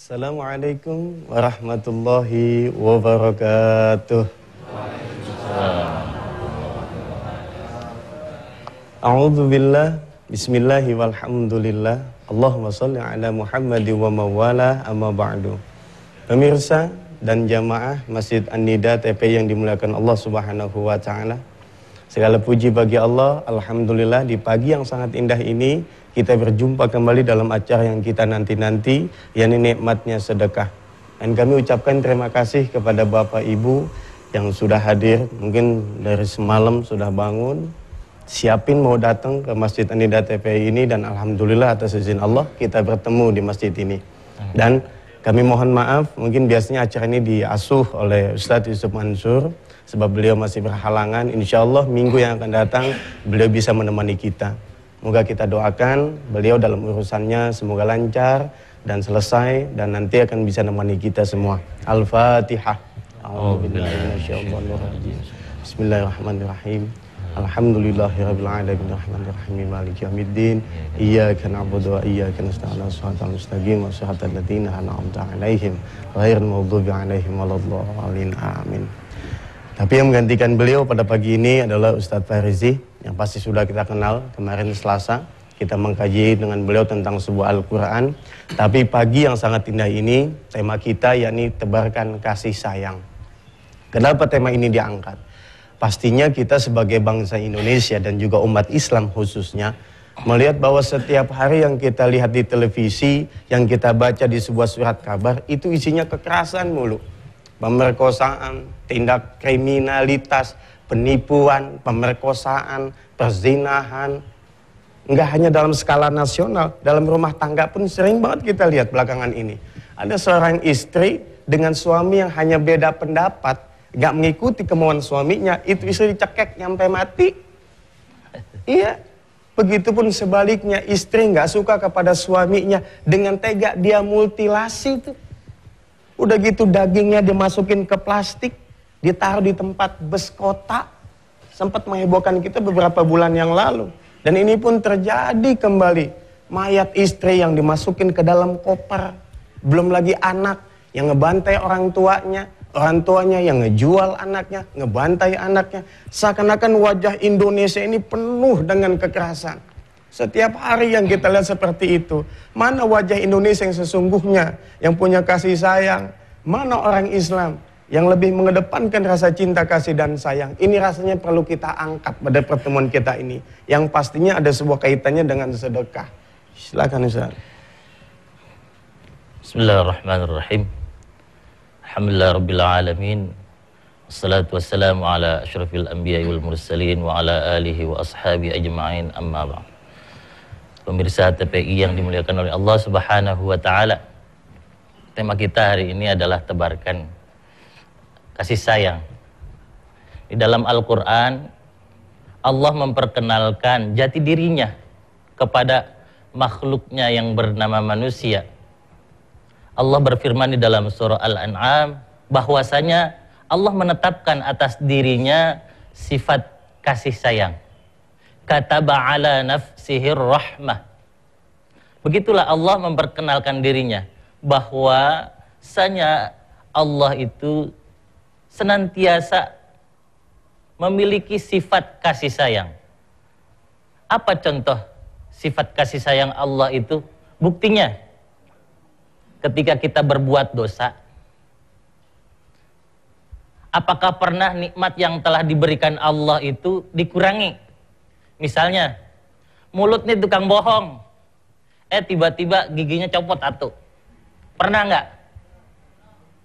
Assalamualaikum warahmatullahi wabarakatuh. A'udzu billah Bismillahi walhamdulillah Allahumma shalli ala Muhammadi wa mawala amma ba'du Pemirsa dan jamaah Masjid An-Nida TP yang dimuliakan Allah Subhanahu wa taala Segala puji bagi Allah, Alhamdulillah di pagi yang sangat indah ini kita berjumpa kembali dalam acara yang kita nanti-nanti, yakni nikmatnya sedekah. Dan kami ucapkan terima kasih kepada Bapak Ibu yang sudah hadir, mungkin dari semalam sudah bangun, siapin mau datang ke Masjid Anida TPI ini dan Alhamdulillah atas izin Allah kita bertemu di masjid ini. Dan kami mohon maaf, mungkin biasanya acara ini diasuh oleh Ustadz Yusuf Mansur, sebab beliau masih berhalangan. Insya Allah minggu yang akan datang beliau bisa menemani kita. Moga kita doakan beliau dalam urusannya semoga lancar dan selesai dan nanti akan bisa menemani kita semua. Al-Fatihah. Bismillahirrahmanirrahim. Alhamdulillahirrahmanirrahim Iyaka na'budu wa iyaka nasta'in Shiratal mustaqim 'alaihim 'alaihim Amin tapi yang menggantikan beliau pada pagi ini adalah Ustadz Fahrizi yang pasti sudah kita kenal kemarin Selasa kita mengkaji dengan beliau tentang sebuah Al-Quran. Tapi pagi yang sangat indah ini, tema kita yakni tebarkan kasih sayang. Kenapa tema ini diangkat? Pastinya kita sebagai bangsa Indonesia dan juga umat Islam khususnya, melihat bahwa setiap hari yang kita lihat di televisi, yang kita baca di sebuah surat kabar, itu isinya kekerasan mulu pemerkosaan, tindak kriminalitas, penipuan, pemerkosaan, perzinahan. Enggak hanya dalam skala nasional, dalam rumah tangga pun sering banget kita lihat belakangan ini. Ada seorang istri dengan suami yang hanya beda pendapat, nggak mengikuti kemauan suaminya, itu istri dicekek nyampe mati. Iya, Begitupun sebaliknya istri nggak suka kepada suaminya dengan tega dia mutilasi tuh. Udah gitu dagingnya dimasukin ke plastik, ditaruh di tempat bus kota. Sempat menghebohkan kita beberapa bulan yang lalu. Dan ini pun terjadi kembali. Mayat istri yang dimasukin ke dalam koper. Belum lagi anak yang ngebantai orang tuanya. Orang tuanya yang ngejual anaknya, ngebantai anaknya. Seakan-akan wajah Indonesia ini penuh dengan kekerasan. Setiap hari yang kita lihat seperti itu, mana wajah Indonesia yang sesungguhnya, yang punya kasih sayang, mana orang Islam yang lebih mengedepankan rasa cinta kasih dan sayang. Ini rasanya perlu kita angkat pada pertemuan kita ini, yang pastinya ada sebuah kaitannya dengan sedekah. Silakan Ustaz. Bismillahirrahmanirrahim. Alhamdulillah rabbil alamin. Assalatu wassalamu ala asyrafil anbiya wal mursalin wa ala alihi wa ashabi ajma'in amma ba'd pemirsa TPI yang dimuliakan oleh Allah Subhanahu wa taala. Tema kita hari ini adalah tebarkan kasih sayang. Di dalam Al-Qur'an Allah memperkenalkan jati dirinya kepada makhluknya yang bernama manusia. Allah berfirman di dalam surah Al-An'am bahwasanya Allah menetapkan atas dirinya sifat kasih sayang kataba ala nafsihir rahmah. Begitulah Allah memperkenalkan dirinya bahwa sanya Allah itu senantiasa memiliki sifat kasih sayang. Apa contoh sifat kasih sayang Allah itu? Buktinya ketika kita berbuat dosa Apakah pernah nikmat yang telah diberikan Allah itu dikurangi Misalnya, mulut nih tukang bohong. Eh tiba-tiba giginya copot satu. Pernah nggak?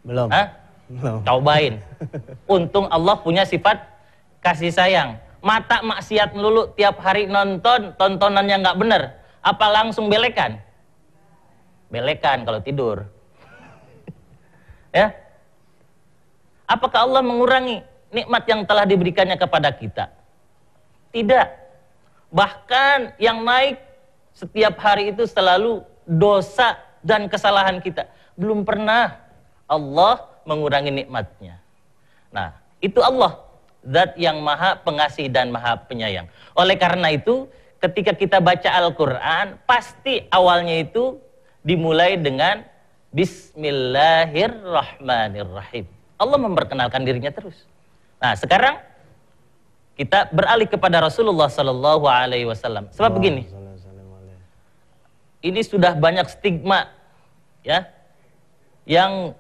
Belum. Hah? Belum. Cobain. Untung Allah punya sifat kasih sayang. Mata maksiat melulu tiap hari nonton tontonan yang nggak bener. Apa langsung belekan? Belekan kalau tidur. ya? Apakah Allah mengurangi nikmat yang telah diberikannya kepada kita? Tidak Bahkan yang naik setiap hari itu selalu dosa dan kesalahan kita. Belum pernah Allah mengurangi nikmatnya. Nah, itu Allah zat yang maha pengasih dan maha penyayang. Oleh karena itu, ketika kita baca Al-Qur'an, pasti awalnya itu dimulai dengan bismillahirrahmanirrahim. Allah memperkenalkan dirinya terus. Nah, sekarang kita beralih kepada Rasulullah Sallallahu Alaihi Wasallam. Sebab Allah begini, ini sudah banyak stigma ya yang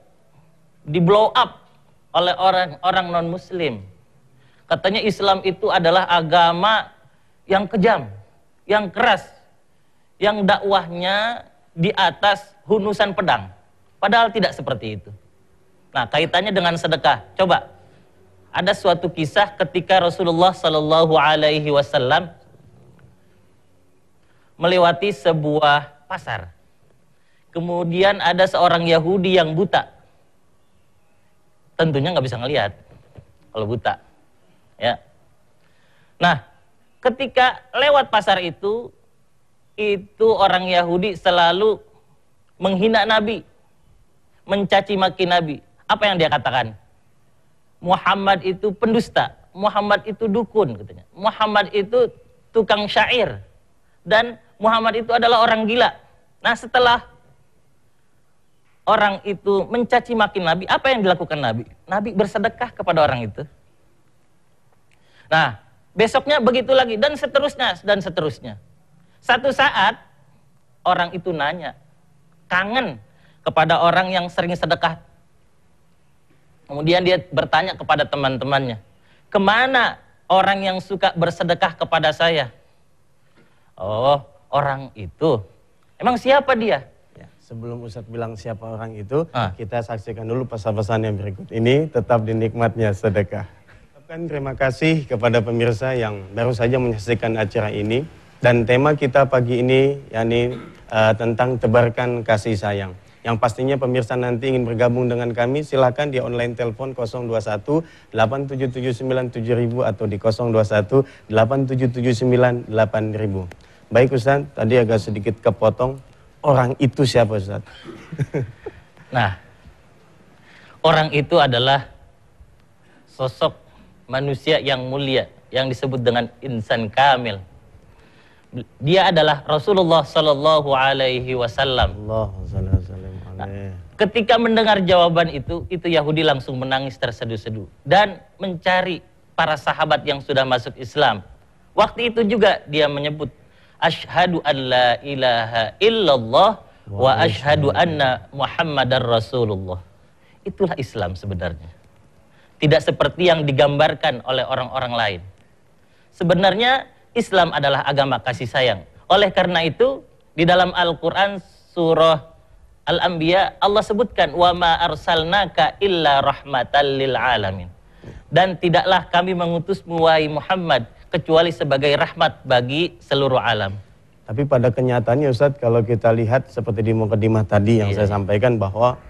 di blow up oleh orang-orang non muslim katanya Islam itu adalah agama yang kejam yang keras yang dakwahnya di atas hunusan pedang padahal tidak seperti itu nah kaitannya dengan sedekah coba ada suatu kisah ketika Rasulullah Shallallahu Alaihi Wasallam melewati sebuah pasar. Kemudian ada seorang Yahudi yang buta. Tentunya nggak bisa ngelihat kalau buta. Ya. Nah, ketika lewat pasar itu, itu orang Yahudi selalu menghina Nabi, mencaci maki Nabi. Apa yang dia katakan? Muhammad itu pendusta, Muhammad itu dukun katanya. Muhammad itu tukang syair dan Muhammad itu adalah orang gila. Nah, setelah orang itu mencaci maki Nabi, apa yang dilakukan Nabi? Nabi bersedekah kepada orang itu. Nah, besoknya begitu lagi dan seterusnya dan seterusnya. Satu saat orang itu nanya, kangen kepada orang yang sering sedekah Kemudian dia bertanya kepada teman-temannya, kemana orang yang suka bersedekah kepada saya? Oh, orang itu. Emang siapa dia? Ya, sebelum Ustadz bilang siapa orang itu, ah. kita saksikan dulu pesan-pesan yang berikut ini. Tetap dinikmatnya sedekah. Ucapkan terima kasih kepada pemirsa yang baru saja menyaksikan acara ini. Dan tema kita pagi ini, yakni uh, tentang tebarkan kasih sayang yang pastinya pemirsa nanti ingin bergabung dengan kami silahkan di online telepon 021 8779 atau di 021 8779 Baik Ustaz, tadi agak sedikit kepotong orang itu siapa Ustaz? nah, orang itu adalah sosok manusia yang mulia yang disebut dengan insan kamil. Dia adalah Rasulullah Sallallahu Alaihi Wasallam. Nah, eh. Ketika mendengar jawaban itu, itu Yahudi langsung menangis terseduh-seduh dan mencari para sahabat yang sudah masuk Islam. Waktu itu juga dia menyebut asyhadu an la ilaha illallah wa asyhadu anna muhammadar rasulullah. Itulah Islam sebenarnya. Tidak seperti yang digambarkan oleh orang-orang lain. Sebenarnya Islam adalah agama kasih sayang. Oleh karena itu, di dalam Al-Quran surah Al-Anbiya Allah sebutkan wa ma arsalnaka illa rahmatan lil alamin. Dan tidaklah kami mengutusmu wahai Muhammad kecuali sebagai rahmat bagi seluruh alam. Tapi pada kenyataannya Ustadz kalau kita lihat seperti di mukadimah tadi yang iya. saya sampaikan bahwa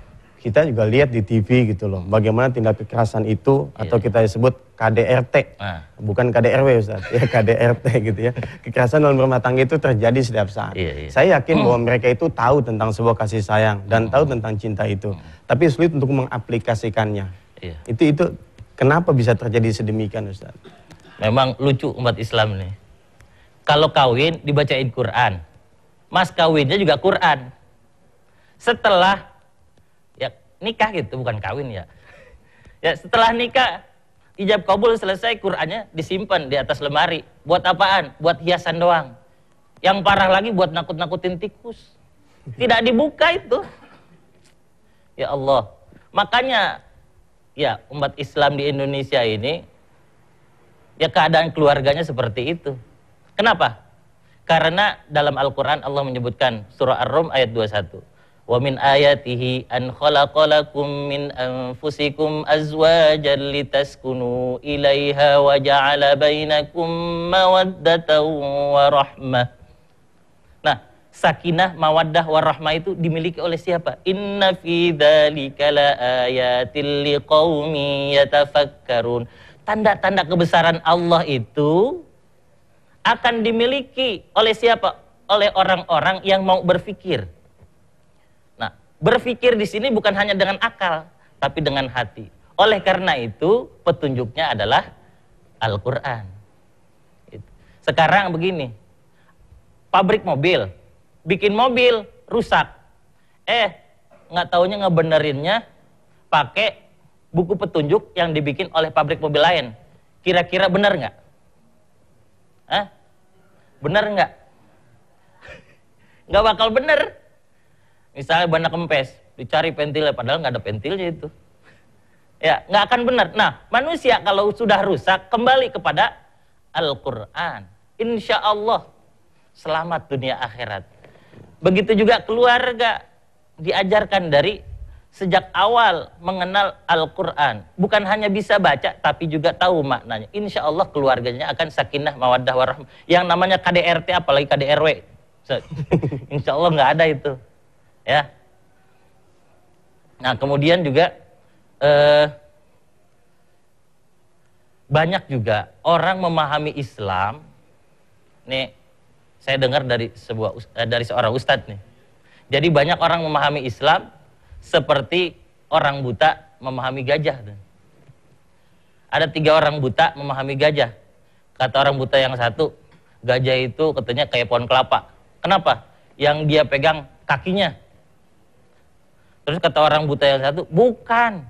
kita juga lihat di TV gitu loh, bagaimana tindak kekerasan itu atau iya. kita sebut KDRT, ah. bukan KDRW Ustaz, ya KDRT gitu ya. Kekerasan dalam rumah tangga itu terjadi setiap saat. Iya, iya. Saya yakin hmm. bahwa mereka itu tahu tentang sebuah kasih sayang dan hmm. tahu tentang cinta itu, hmm. tapi sulit untuk mengaplikasikannya. Iya. Itu itu kenapa bisa terjadi sedemikian Ustaz? Memang lucu umat Islam nih. Kalau kawin dibacain Quran, mas kawinnya juga Quran. Setelah nikah gitu, bukan kawin ya. Ya setelah nikah, ijab kabul selesai, Qurannya disimpan di atas lemari. Buat apaan? Buat hiasan doang. Yang parah lagi buat nakut-nakutin tikus. Tidak dibuka itu. Ya Allah. Makanya ya umat Islam di Indonesia ini ya keadaan keluarganya seperti itu. Kenapa? Karena dalam Al-Quran Allah menyebutkan surah Ar-Rum ayat 21. ومن آياته أن خلق لكم من أنفسكم أزواجا لتسكنوا إليها وجعل بينكم مودة ورحمة Nah, sakinah, mawaddah, warahmah itu dimiliki oleh siapa? Inna fi la laayatil liqawmi yatafakkarun. Tanda-tanda kebesaran Allah itu akan dimiliki oleh siapa? Oleh orang-orang yang mau berpikir Berpikir di sini bukan hanya dengan akal, tapi dengan hati. Oleh karena itu, petunjuknya adalah Al-Quran. Sekarang begini, pabrik mobil, bikin mobil, rusak. Eh, nggak taunya ngebenerinnya pakai buku petunjuk yang dibikin oleh pabrik mobil lain. Kira-kira benar nggak? Hah? Benar nggak? Nggak bakal benar. Misalnya banyak kempes, dicari pentilnya, padahal nggak ada pentilnya itu. Ya, nggak akan benar. Nah, manusia kalau sudah rusak, kembali kepada Al-Quran. Insya Allah, selamat dunia akhirat. Begitu juga keluarga diajarkan dari sejak awal mengenal Al-Quran. Bukan hanya bisa baca, tapi juga tahu maknanya. Insya Allah keluarganya akan sakinah, mawaddah, warahmah. Yang namanya KDRT, apalagi KDRW. Insya Allah nggak ada itu ya. Nah, kemudian juga eh, banyak juga orang memahami Islam. Nih, saya dengar dari sebuah eh, dari seorang ustadz nih. Jadi banyak orang memahami Islam seperti orang buta memahami gajah. Ada tiga orang buta memahami gajah. Kata orang buta yang satu, gajah itu katanya kayak pohon kelapa. Kenapa? Yang dia pegang kakinya Terus kata orang buta yang satu, bukan.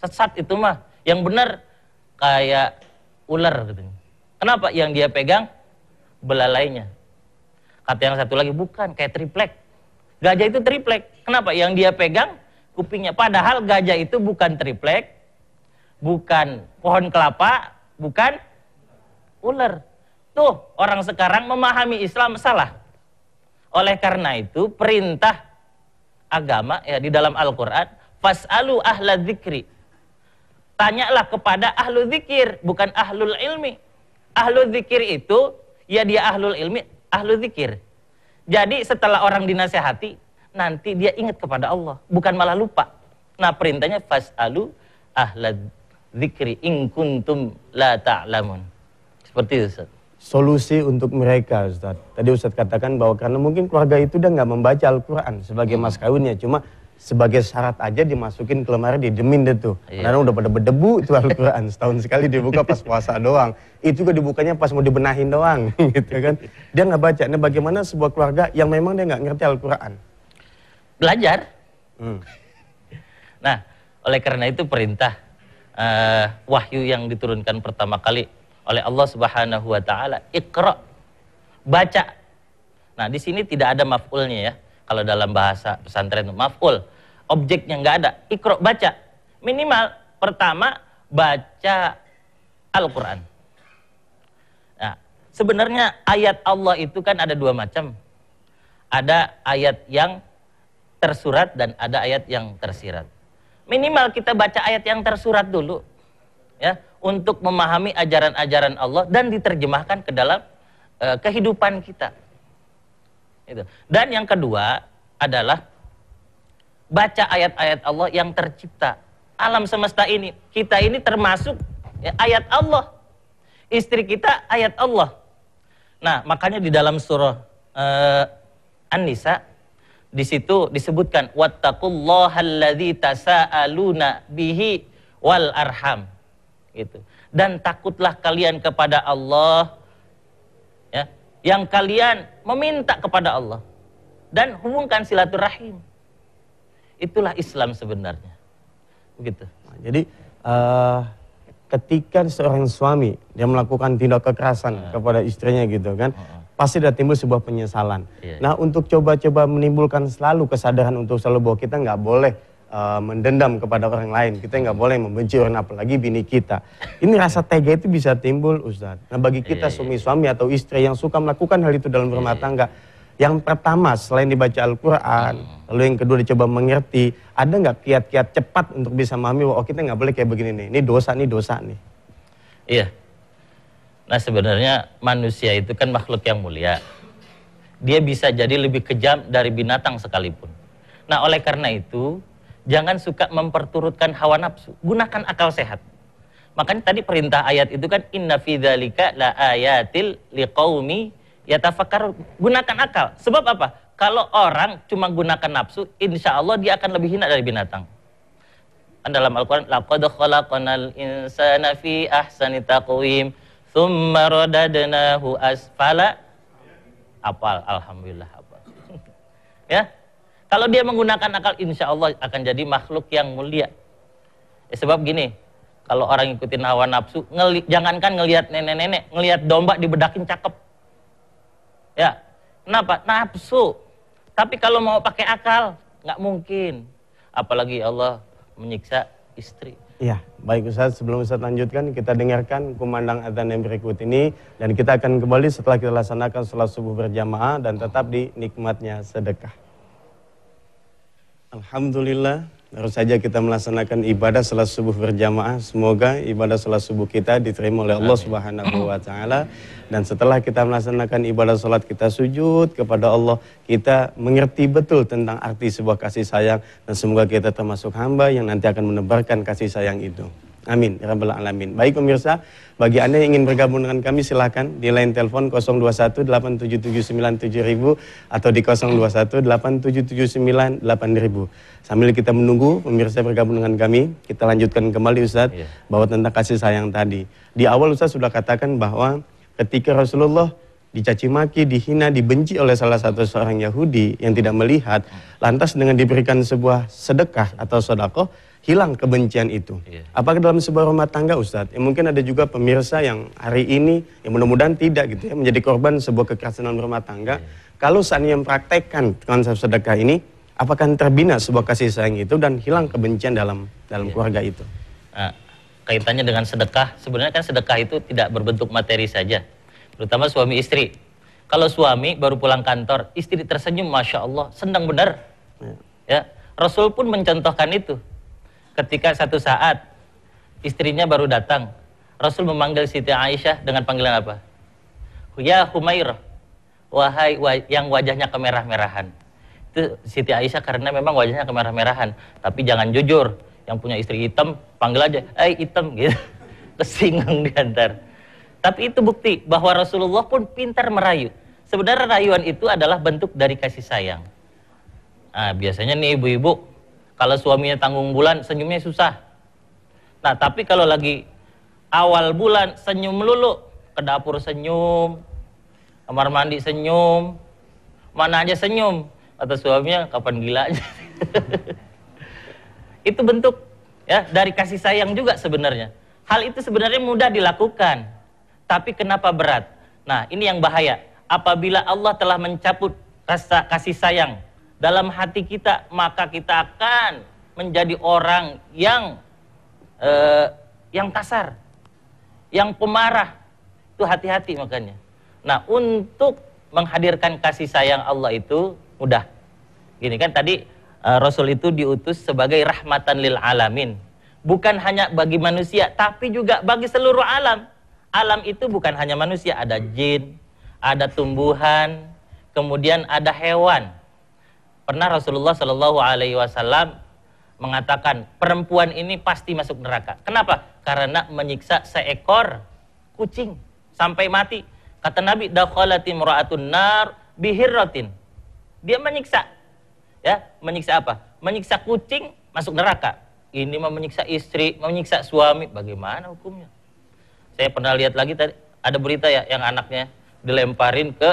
Sesat itu mah. Yang benar kayak ular katanya. Gitu. Kenapa? Yang dia pegang belalainya. Kata yang satu lagi, bukan, kayak triplek. Gajah itu triplek. Kenapa? Yang dia pegang kupingnya. Padahal gajah itu bukan triplek, bukan pohon kelapa, bukan ular. Tuh, orang sekarang memahami Islam salah. Oleh karena itu, perintah agama ya di dalam Al-Qur'an, fasalu ahla dzikri. Tanyalah kepada ahlu zikir, bukan ahlul ilmi. Ahlu zikir itu ya dia ahlul ilmi, ahlu zikir. Jadi setelah orang dinasehati, nanti dia ingat kepada Allah, bukan malah lupa. Nah, perintahnya fasalu ahla dzikri in kuntum la ta'lamun. Seperti itu, Ustaz solusi untuk mereka Ustaz. Tadi Ustaz katakan bahwa karena mungkin keluarga itu udah nggak membaca Al-Quran sebagai mas hmm. mas kawinnya. Cuma sebagai syarat aja dimasukin ke lemari demin deh tuh. Iya. Karena udah pada berdebu itu Al-Quran. Setahun sekali dibuka pas puasa doang. Itu juga dibukanya pas mau dibenahin doang gitu kan. Dia nggak baca. Nah bagaimana sebuah keluarga yang memang dia nggak ngerti Al-Quran? Belajar. Hmm. Nah oleh karena itu perintah uh, wahyu yang diturunkan pertama kali oleh Allah Subhanahu wa taala. Iqra. Baca. Nah, di sini tidak ada maf'ulnya ya. Kalau dalam bahasa pesantren maf'ul, objeknya nggak ada. Iqra baca. Minimal pertama baca Al-Qur'an. Nah, sebenarnya ayat Allah itu kan ada dua macam. Ada ayat yang tersurat dan ada ayat yang tersirat. Minimal kita baca ayat yang tersurat dulu. Ya, untuk memahami ajaran-ajaran Allah dan diterjemahkan ke dalam uh, kehidupan kita. Itu. Dan yang kedua adalah baca ayat-ayat Allah yang tercipta. Alam semesta ini, kita ini termasuk ya, ayat Allah. Istri kita ayat Allah. Nah, makanya di dalam surah uh, An-Nisa di situ disebutkan wattaqullahalladzi tasaaluna bihi wal arham itu. Dan takutlah kalian kepada Allah ya, yang kalian meminta kepada Allah dan hubungkan silaturahim. Itulah Islam sebenarnya. Begitu. Nah, jadi uh, ketika seorang suami dia melakukan tindak kekerasan uh. kepada istrinya gitu kan, uh. pasti ada timbul sebuah penyesalan. Iya, iya, Nah untuk coba-coba menimbulkan selalu kesadaran untuk selalu bahwa kita nggak boleh Eh, mendendam kepada orang lain. Kita nggak boleh membenci orang apalagi bini kita. Ini rasa tega itu bisa timbul, Ustaz. Nah, bagi kita iya, iya. suami-suami atau istri yang suka melakukan hal itu dalam rumah iya, tangga, yang pertama selain dibaca Al-Quran, hmm. lalu yang kedua dicoba mengerti, ada nggak kiat-kiat cepat untuk bisa memahami, oh kita nggak boleh kayak begini nih, ini dosa nih, dosa nih. Iya. Nah sebenarnya manusia itu kan makhluk yang mulia. Dia bisa jadi lebih kejam dari binatang sekalipun. Nah oleh karena itu, Jangan suka memperturutkan hawa nafsu. Gunakan akal sehat. Makanya tadi perintah ayat itu kan inna fi la ayatil liqaumi yatafakkarun. Gunakan akal. Sebab apa? Kalau orang cuma gunakan nafsu, insya Allah dia akan lebih hina dari binatang. Dan dalam Al-Quran, laqad khalaqnal insana fi ahsani taqwim, thumma radadnahu asfala. Apal, Alhamdulillah apal. ya, kalau dia menggunakan akal, insya Allah akan jadi makhluk yang mulia. Ya, sebab gini, kalau orang ikutin hawa nafsu, ngeli, jangankan ngelihat nenek-nenek, ngelihat domba dibedakin cakep. Ya, kenapa? Nafsu. Tapi kalau mau pakai akal, nggak mungkin. Apalagi ya Allah menyiksa istri. Iya, baik Ustaz. Sebelum Ustaz lanjutkan, kita dengarkan kumandang adzan yang berikut ini. Dan kita akan kembali setelah kita laksanakan sholat subuh berjamaah dan tetap di nikmatnya sedekah. Alhamdulillah, baru saja kita melaksanakan ibadah salat subuh berjamaah. Semoga ibadah salat subuh kita diterima oleh Allah Subhanahu wa taala dan setelah kita melaksanakan ibadah salat kita sujud kepada Allah, kita mengerti betul tentang arti sebuah kasih sayang dan semoga kita termasuk hamba yang nanti akan menebarkan kasih sayang itu. Amin. Ya Rabbal Alamin. Baik pemirsa, bagi Anda yang ingin bergabung dengan kami silahkan di line telepon 021 8779 7000 atau di 021 8779 8000. Sambil kita menunggu pemirsa bergabung dengan kami, kita lanjutkan kembali Ustadz yeah. bahwa tentang kasih sayang tadi. Di awal Ustadz sudah katakan bahwa ketika Rasulullah dicaci maki, dihina, dibenci oleh salah satu seorang Yahudi yang tidak melihat, lantas dengan diberikan sebuah sedekah atau sodakoh, hilang kebencian itu. Yeah. Apakah dalam sebuah rumah tangga Ustadz, ya mungkin ada juga pemirsa yang hari ini, yang mudah-mudahan tidak gitu ya, menjadi korban sebuah kekerasan dalam rumah tangga. Yeah. Kalau seandainya mempraktekkan konsep sedekah ini, apakah terbina sebuah kasih sayang itu dan hilang kebencian dalam dalam yeah. keluarga itu? Nah, kaitannya dengan sedekah, sebenarnya kan sedekah itu tidak berbentuk materi saja, terutama suami istri. Kalau suami baru pulang kantor, istri tersenyum, masya Allah, senang benar. Yeah. Ya, Rasul pun mencontohkan itu Ketika satu saat istrinya baru datang, Rasul memanggil Siti Aisyah dengan panggilan apa? Ya Humair, wahai yang wajahnya kemerah-merahan. Itu Siti Aisyah karena memang wajahnya kemerah-merahan. Tapi jangan jujur, yang punya istri hitam, panggil aja, eh hitam gitu. Kesinggung diantar. Tapi itu bukti bahwa Rasulullah pun pintar merayu. Sebenarnya rayuan itu adalah bentuk dari kasih sayang. Nah, biasanya nih ibu-ibu kalau suaminya tanggung bulan, senyumnya susah. Nah, tapi kalau lagi awal bulan, senyum lulu. Ke dapur senyum, kamar mandi senyum, mana aja senyum. Atau suaminya, kapan gila aja. itu bentuk ya dari kasih sayang juga sebenarnya. Hal itu sebenarnya mudah dilakukan, tapi kenapa berat? Nah, ini yang bahaya. Apabila Allah telah mencabut rasa kasih sayang dalam hati kita, maka kita akan menjadi orang yang eh, yang kasar, yang pemarah. Itu hati-hati makanya. Nah, untuk menghadirkan kasih sayang Allah itu mudah. Gini kan tadi eh, Rasul itu diutus sebagai rahmatan lil alamin. Bukan hanya bagi manusia, tapi juga bagi seluruh alam. Alam itu bukan hanya manusia, ada jin, ada tumbuhan, kemudian ada hewan Pernah Rasulullah Shallallahu Alaihi Wasallam mengatakan perempuan ini pasti masuk neraka. Kenapa? Karena menyiksa seekor kucing sampai mati. Kata Nabi, dakhalati mura'atun nar bihirratin. Dia menyiksa. Ya, menyiksa apa? Menyiksa kucing masuk neraka. Ini mau menyiksa istri, mau menyiksa suami, bagaimana hukumnya? Saya pernah lihat lagi tadi ada berita ya yang anaknya dilemparin ke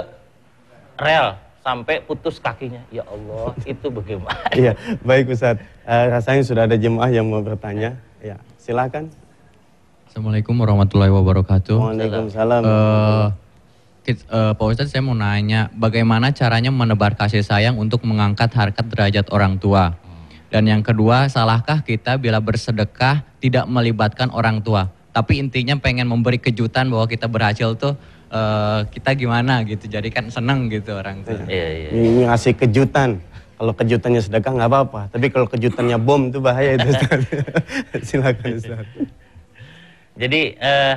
rel sampai putus kakinya. Ya Allah, itu bagaimana? Iya, baik Ustaz. Uh, eh, rasanya sudah ada jemaah yang mau bertanya. Ya, silakan. Assalamualaikum warahmatullahi wabarakatuh. Waalaikumsalam. Uh, uh, Pak Ustadz saya mau nanya, bagaimana caranya menebar kasih sayang untuk mengangkat harkat derajat orang tua? Dan yang kedua, salahkah kita bila bersedekah tidak melibatkan orang tua? tapi intinya pengen memberi kejutan bahwa kita berhasil tuh uh, kita gimana gitu jadi kan seneng gitu orang tuh iya, iya. iya. Ini ngasih kejutan kalau kejutannya sedekah nggak apa-apa tapi kalau kejutannya bom itu bahaya itu silakan jadi eh,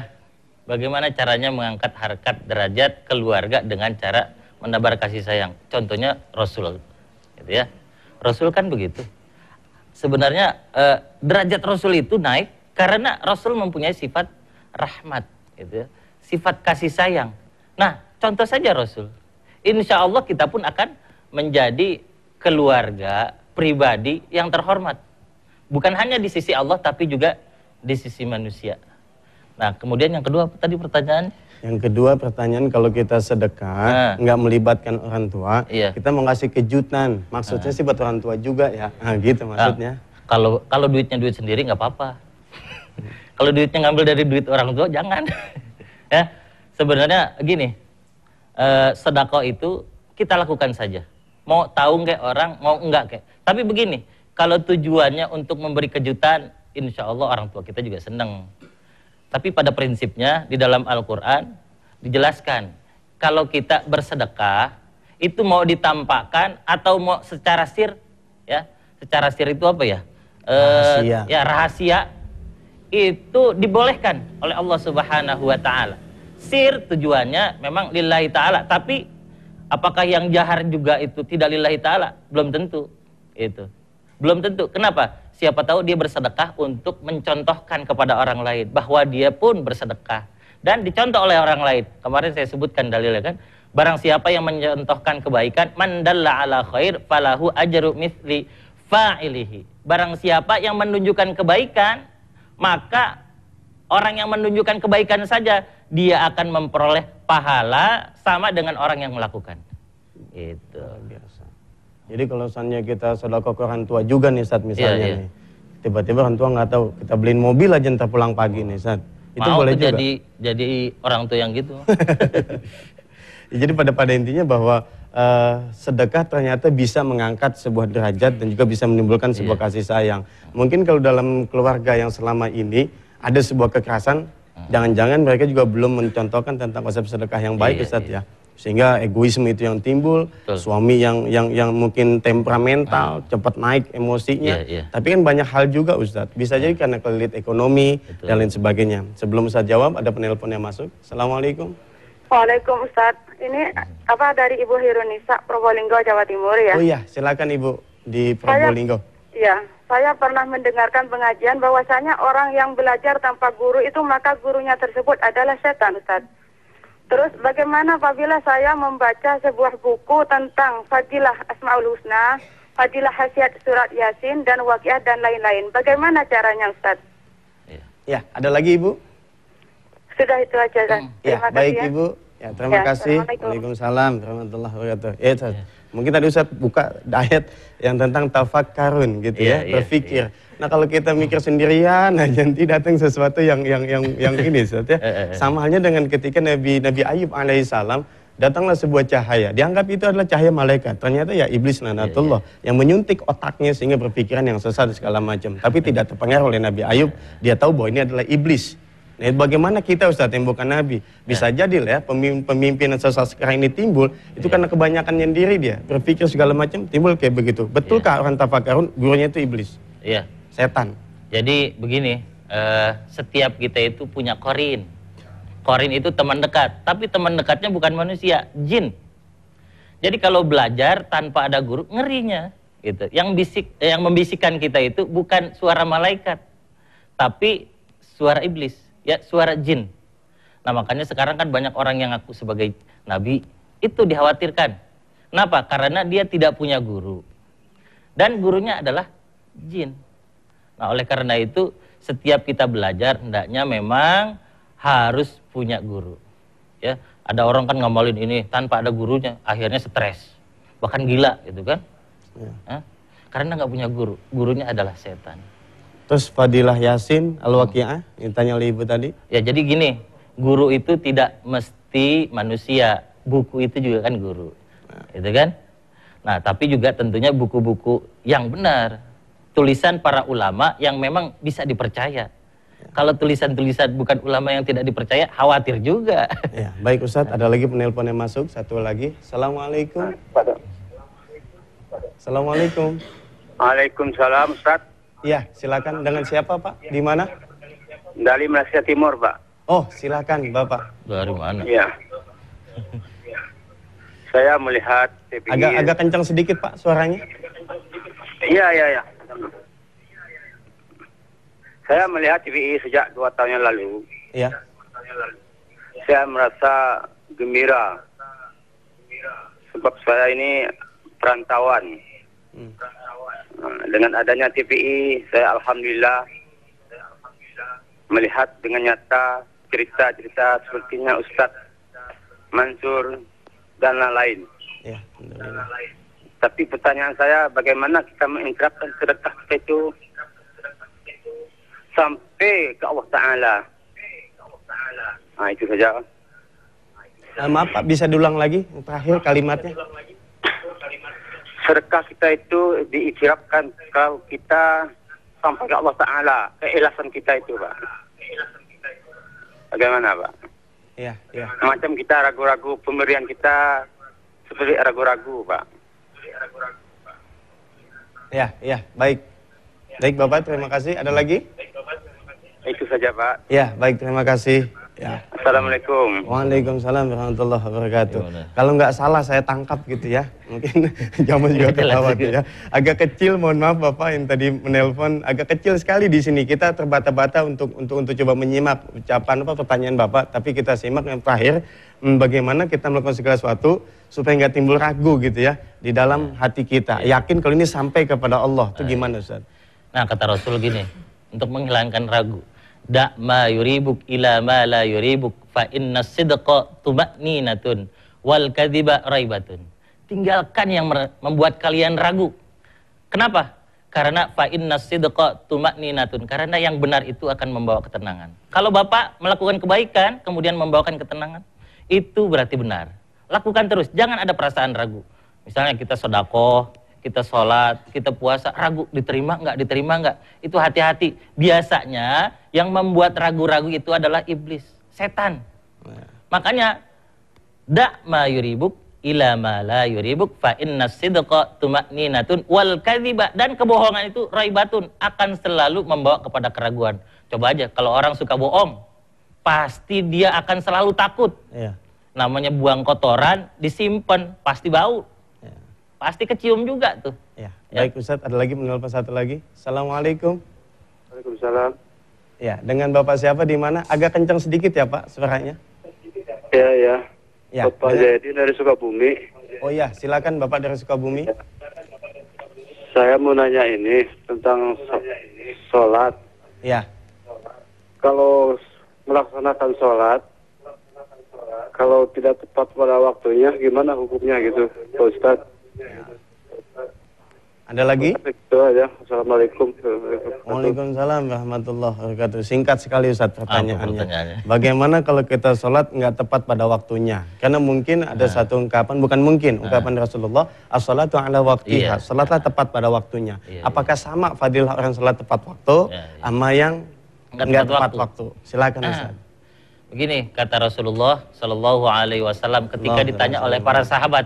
bagaimana caranya mengangkat harkat derajat keluarga dengan cara menebar kasih sayang contohnya Rasul gitu ya Rasul kan begitu sebenarnya eh, derajat Rasul itu naik karena Rasul mempunyai sifat rahmat, gitu. Ya. sifat kasih sayang. Nah, contoh saja Rasul. Insya Allah kita pun akan menjadi keluarga pribadi yang terhormat. Bukan hanya di sisi Allah, tapi juga di sisi manusia. Nah, kemudian yang kedua tadi pertanyaan? Yang kedua pertanyaan kalau kita sedekah, nah. nggak nah. melibatkan orang tua, iya. kita mau ngasih kejutan. Maksudnya nah. sih buat orang tua juga ya, nah, gitu ah, maksudnya. Nah, kalau kalau duitnya duit sendiri nggak apa-apa. Kalau duitnya ngambil dari duit orang tua, jangan. ya, sebenarnya gini, eh, sedekah itu kita lakukan saja. Mau tahu nggak orang, mau enggak kayak. Tapi begini, kalau tujuannya untuk memberi kejutan, insya Allah orang tua kita juga seneng. Tapi pada prinsipnya di dalam Al-Quran dijelaskan, kalau kita bersedekah, itu mau ditampakkan atau mau secara sir, ya, secara sir itu apa ya? Eh, rahasia. ya rahasia itu dibolehkan oleh Allah Subhanahu wa taala. Sir tujuannya memang lillahi taala, tapi apakah yang jahar juga itu tidak lillahi taala? Belum tentu. Itu. Belum tentu. Kenapa? Siapa tahu dia bersedekah untuk mencontohkan kepada orang lain bahwa dia pun bersedekah dan dicontoh oleh orang lain. Kemarin saya sebutkan dalilnya kan. Barang siapa yang mencontohkan kebaikan, man dalla ala khair falahu ajru mithli fa'ilihi. Barang siapa yang menunjukkan kebaikan, maka orang yang menunjukkan kebaikan saja dia akan memperoleh pahala sama dengan orang yang melakukan. Itu biasa. Jadi kalau misalnya kita sudah ke orang tua juga nih saat misalnya iya, iya. nih. Tiba-tiba orang tua nggak tahu kita beliin mobil aja entah pulang pagi nih saat. Itu Mau boleh jadi, juga. jadi orang tua yang gitu. jadi pada pada intinya bahwa uh, sedekah ternyata bisa mengangkat sebuah derajat dan juga bisa menimbulkan sebuah yeah. kasih sayang. Mungkin kalau dalam keluarga yang selama ini ada sebuah kekerasan, hmm. jangan-jangan mereka juga belum mencontohkan tentang konsep sedekah yang baik, iya, Ustaz iya. ya. Sehingga egoisme itu yang timbul, Betul. suami yang yang yang mungkin temperamental, hmm. cepat naik emosinya. Yeah, yeah. Tapi kan banyak hal juga Ustadz. Bisa iya. jadi karena kelilit ekonomi Betul. dan lain sebagainya. Sebelum saya jawab ada penelpon yang masuk. Assalamualaikum. Waalaikumsalam Ustaz. Ini hmm. apa dari Ibu Hirunisa Probolinggo Jawa Timur ya? Oh iya, silakan Ibu di Probolinggo. Iya, saya pernah mendengarkan pengajian bahwasanya orang yang belajar tanpa guru itu maka gurunya tersebut adalah setan Ustaz. Terus bagaimana apabila saya membaca sebuah buku tentang Fadilah Asmaul Husna, Fadilah Hasiat Surat Yasin dan Waqiah dan lain-lain. Bagaimana caranya Ustaz? Ya, ada lagi Ibu? Sudah itu aja kan. Ya, terima baik kasih, ya. Ibu. Ya, terima ya, kasih. Waalaikumsalam warahmatullahi wabarakatuh. Ya, Ya. Mungkin tadi saya buka diet yang tentang karun gitu ya, ya berpikir. Ya, ya. Nah, kalau kita mikir sendirian nah nanti datang sesuatu yang yang yang yang ini Ustaz ya. Eh, eh, Sama halnya dengan ketika Nabi Nabi Ayub alaihissalam datanglah sebuah cahaya. Dianggap itu adalah cahaya malaikat. Ternyata ya iblis iya, nanatullah ya, ya. yang menyuntik otaknya sehingga berpikiran yang sesat segala macam. Tapi iya. tidak terpengaruh oleh Nabi Ayub. Dia tahu bahwa ini adalah iblis. Nah, bagaimana kita Ustaz timbulkan Nabi? Bisa ya. jadi ya pemimpin, pemimpin sosok sekarang ini timbul itu ya. karena kebanyakan yang diri dia, berpikir segala macam timbul kayak begitu. Betulkah ya. orang tafakarun gurunya itu iblis? Iya. Setan. Jadi begini, uh, setiap kita itu punya korin. Korin itu teman dekat, tapi teman dekatnya bukan manusia, jin. Jadi kalau belajar tanpa ada guru ngerinya gitu. Yang bisik yang membisikkan kita itu bukan suara malaikat, tapi suara iblis ya suara jin. Nah makanya sekarang kan banyak orang yang ngaku sebagai nabi itu dikhawatirkan. Kenapa? Karena dia tidak punya guru dan gurunya adalah jin. Nah oleh karena itu setiap kita belajar hendaknya memang harus punya guru. Ya ada orang kan ngamalin ini tanpa ada gurunya akhirnya stres bahkan gila gitu kan. Ya. Karena nggak punya guru, gurunya adalah setan. Terus Fadilah Yasin hmm. Al-Waqi'ah yang tanya oleh Ibu tadi. Ya, jadi gini, guru itu tidak mesti manusia. Buku itu juga kan guru. Nah. Itu kan? Nah, tapi juga tentunya buku-buku yang benar. Tulisan para ulama yang memang bisa dipercaya. Ya. Kalau tulisan-tulisan bukan ulama yang tidak dipercaya, khawatir juga. Ya, baik Ustadz, ada lagi penelpon yang masuk, satu lagi. Assalamualaikum. Assalamualaikum. Waalaikumsalam Ustadz. Ya, silakan. Dengan siapa, Pak? Di mana? Dari Malaysia Timur, Pak. Oh, silakan, Bapak. Dari mana? Iya. Saya melihat TV Agak agak kencang sedikit, Pak, suaranya. Iya, iya, iya. Saya melihat TPI sejak dua tahun yang lalu. Iya. Saya merasa gembira. Sebab saya ini perantauan. Hmm. Ah, dengan adanya TPI saya alhamdulillah melihat dengan nyata cerita-cerita sepertinya Ustadz Mansur dan lain-lain. Ya, Tapi pertanyaan saya bagaimana kita mengingkrapkan sedekah kita itu sampai ke Allah Ta'ala. Nah, itu saja. Ah, maaf Pak, bisa diulang lagi terakhir kalimatnya? sedekah kita itu diijabkan kalau kita sampai ke Allah Ta'ala keikhlasan kita itu Pak bagaimana Pak ya, ya. macam kita ragu-ragu pemberian kita seperti ragu-ragu Pak ya ya baik baik Bapak terima kasih ada lagi itu saja Pak ya baik terima kasih Ya. Assalamualaikum. Waalaikumsalam warahmatullahi wabarakatuh. Yaudah. Kalau nggak salah saya tangkap gitu ya, mungkin jamu juga ketawa iya, gitu iya. ya. Agak kecil, mohon maaf bapak yang tadi menelpon, agak kecil sekali di sini. Kita terbata-bata untuk untuk untuk coba menyimak ucapan apa pertanyaan bapak, tapi kita simak yang terakhir hmm, bagaimana kita melakukan segala sesuatu supaya nggak timbul ragu gitu ya di dalam iya. hati kita. Yakin kalau ini sampai kepada Allah itu gimana Ustaz? Nah kata Rasul gini, untuk menghilangkan ragu da ma yuribuk ila ma la yuribuk fa inna sidqa tumakninatun wal kadhiba raibatun tinggalkan yang membuat kalian ragu kenapa karena fa inna sidqa tumakninatun karena yang benar itu akan membawa ketenangan kalau bapak melakukan kebaikan kemudian membawakan ketenangan itu berarti benar lakukan terus jangan ada perasaan ragu misalnya kita sodako, kita sholat, kita puasa, ragu diterima nggak, diterima nggak. Itu hati-hati. Biasanya yang membuat ragu-ragu itu adalah iblis, setan. Ya. Makanya dak ma yuribuk ila ma la yuribuk fa inna sidqa tumakninatun wal kadhiba dan kebohongan itu raibatun akan selalu membawa kepada keraguan. Coba aja kalau orang suka bohong, pasti dia akan selalu takut. Ya. Namanya buang kotoran, disimpan, pasti bau. Ya. Pasti kecium juga tuh. Ya. ya. Baik Ustaz, ada lagi menelpon satu lagi. Assalamualaikum. Waalaikumsalam. Ya, dengan Bapak siapa di mana? Agak kencang sedikit ya Pak suaranya. Ya, ya. ya Bapak dengan... Jadi dari Sukabumi. Oh iya, silakan Bapak dari Sukabumi. Ya. Saya mau nanya ini tentang salat. sholat. Ya. Kalau melaksanakan sholat, kalau tidak tepat pada waktunya, gimana hukumnya gitu, Pak Ustadz? Ya. Ada lagi? Itu Assalamualaikum. Waalaikumsalam rahmatullah wabarakatuh. Singkat sekali Ustaz pertanyaannya. Bagaimana kalau kita sholat nggak tepat pada waktunya? Karena mungkin ada nah. satu ungkapan, bukan mungkin, nah. ungkapan nah. Rasulullah, as-salatu ala waktiha, iya. sholatlah tepat pada waktunya. Iya, iya. Apakah sama Fadil orang sholat tepat waktu iya, iya. sama yang nggak tepat, tepat waktu. waktu? Silakan nah, Ustaz. Begini kata Rasulullah Shallallahu Alaihi Wasallam ketika Allah, ditanya oleh para sahabat,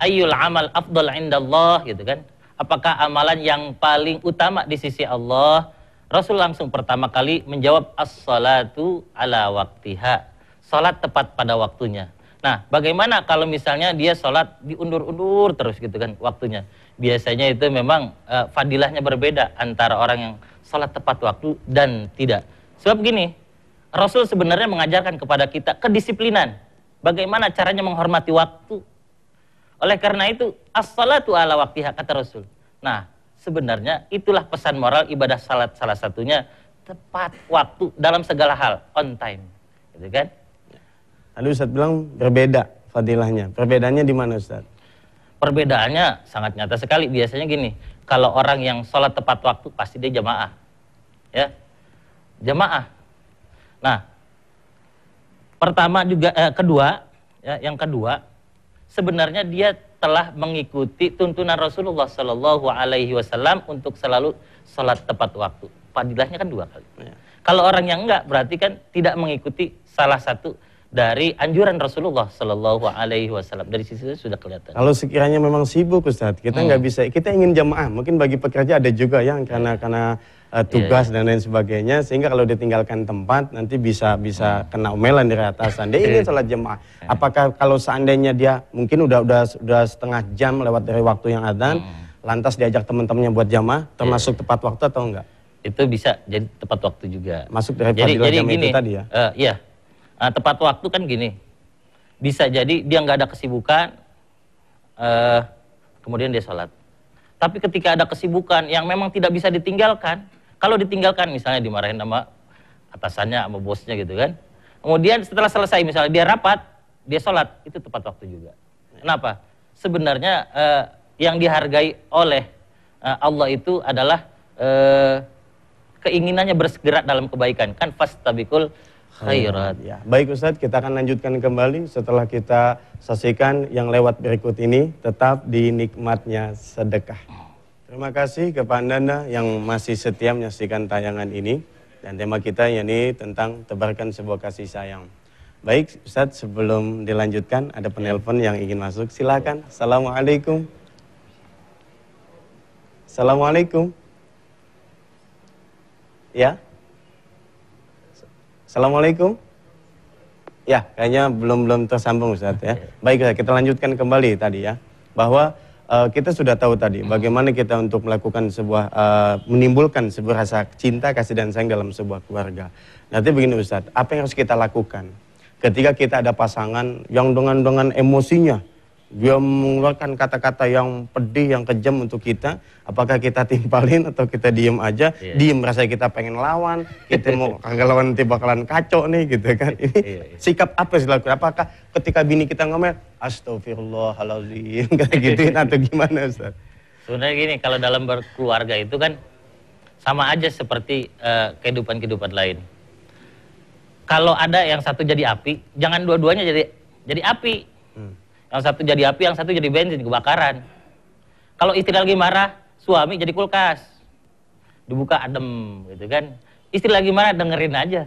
ayul amal afdal indallah gitu kan? apakah amalan yang paling utama di sisi Allah? Rasul langsung pertama kali menjawab as-salatu ala waktiha. Salat tepat pada waktunya. Nah, bagaimana kalau misalnya dia salat diundur-undur terus gitu kan waktunya? Biasanya itu memang e, fadilahnya berbeda antara orang yang salat tepat waktu dan tidak. Sebab gini, Rasul sebenarnya mengajarkan kepada kita kedisiplinan. Bagaimana caranya menghormati waktu oleh karena itu, as-salatu ala waktiha, kata Rasul. Nah, sebenarnya itulah pesan moral ibadah salat salah satunya tepat waktu dalam segala hal, on time. Gitu kan? Tadi Ustaz bilang berbeda fadilahnya. Perbedaannya di mana Ustaz? Perbedaannya sangat nyata sekali. Biasanya gini, kalau orang yang sholat tepat waktu pasti dia jamaah. Ya. Jamaah. Nah, pertama juga eh, kedua ya, yang kedua sebenarnya dia telah mengikuti tuntunan Rasulullah Shallallahu Alaihi Wasallam untuk selalu sholat tepat waktu. Fadilahnya kan dua kali. Ya. Kalau orang yang enggak berarti kan tidak mengikuti salah satu dari anjuran Rasulullah Shallallahu Alaihi Wasallam dari sisi itu sudah kelihatan. Kalau sekiranya memang sibuk Ustadz, kita nggak hmm. bisa, kita ingin jamaah. Mungkin bagi pekerja ada juga yang karena iya. karena uh, tugas yeah. dan lain sebagainya sehingga kalau ditinggalkan tempat nanti bisa bisa kena omelan dari atasan dia ingin iya. sholat jemaah iya. apakah kalau seandainya dia mungkin udah udah udah setengah jam lewat dari waktu yang adzan hmm. lantas diajak teman-temannya buat jamaah termasuk yeah. tepat waktu atau enggak itu bisa jadi tepat waktu juga masuk dari jadi, jadi jam gini, itu tadi ya uh, iya uh, tepat waktu kan gini bisa jadi dia nggak ada kesibukan uh, kemudian dia sholat tapi ketika ada kesibukan yang memang tidak bisa ditinggalkan kalau ditinggalkan misalnya dimarahin sama atasannya, sama bosnya gitu kan. Kemudian setelah selesai misalnya dia rapat, dia sholat, itu tepat waktu juga. Kenapa? Sebenarnya eh, yang dihargai oleh eh, Allah itu adalah eh, keinginannya bergerak dalam kebaikan. Kan fastabikul khairat. Ya. Baik Ustadz, kita akan lanjutkan kembali setelah kita saksikan yang lewat berikut ini. Tetap di nikmatnya sedekah. Terima kasih kepada Anda yang masih setia menyaksikan tayangan ini. Dan tema kita yakni tentang tebarkan sebuah kasih sayang. Baik, Ustadz, sebelum dilanjutkan, ada penelpon yang ingin masuk. Silakan. Assalamualaikum. Assalamualaikum. Ya? Assalamualaikum. Ya, kayaknya belum belum tersambung Ustadz ya. Baik, kita lanjutkan kembali tadi ya. Bahwa Eh, kita sudah tahu tadi hmm. bagaimana kita untuk melakukan sebuah uh, menimbulkan sebuah rasa cinta kasih dan sayang dalam sebuah keluarga. Nanti begini Ustadz, apa yang harus kita lakukan ketika kita ada pasangan yang dengan dengan emosinya dia mengeluarkan kata-kata yang pedih, yang kejam untuk kita, apakah kita timpalin atau kita diem aja, yeah. diem rasa kita pengen lawan, kita mau kagak lawan nanti bakalan kacau nih gitu kan. Iya, Ini yeah, yeah. sikap apa sih lakukan? Apakah ketika bini kita ngomel, astagfirullahaladzim, kayak gituin kan, atau gimana Ustaz? Sebenarnya gini, kalau dalam berkeluarga itu kan sama aja seperti eh, kehidupan-kehidupan uh, kehidupan -kehidupan lain. Kalau ada yang satu jadi api, jangan dua-duanya jadi jadi api yang satu jadi api, yang satu jadi bensin, kebakaran. Kalau istri lagi marah, suami jadi kulkas. Dibuka adem, gitu kan. Istri lagi marah, dengerin aja.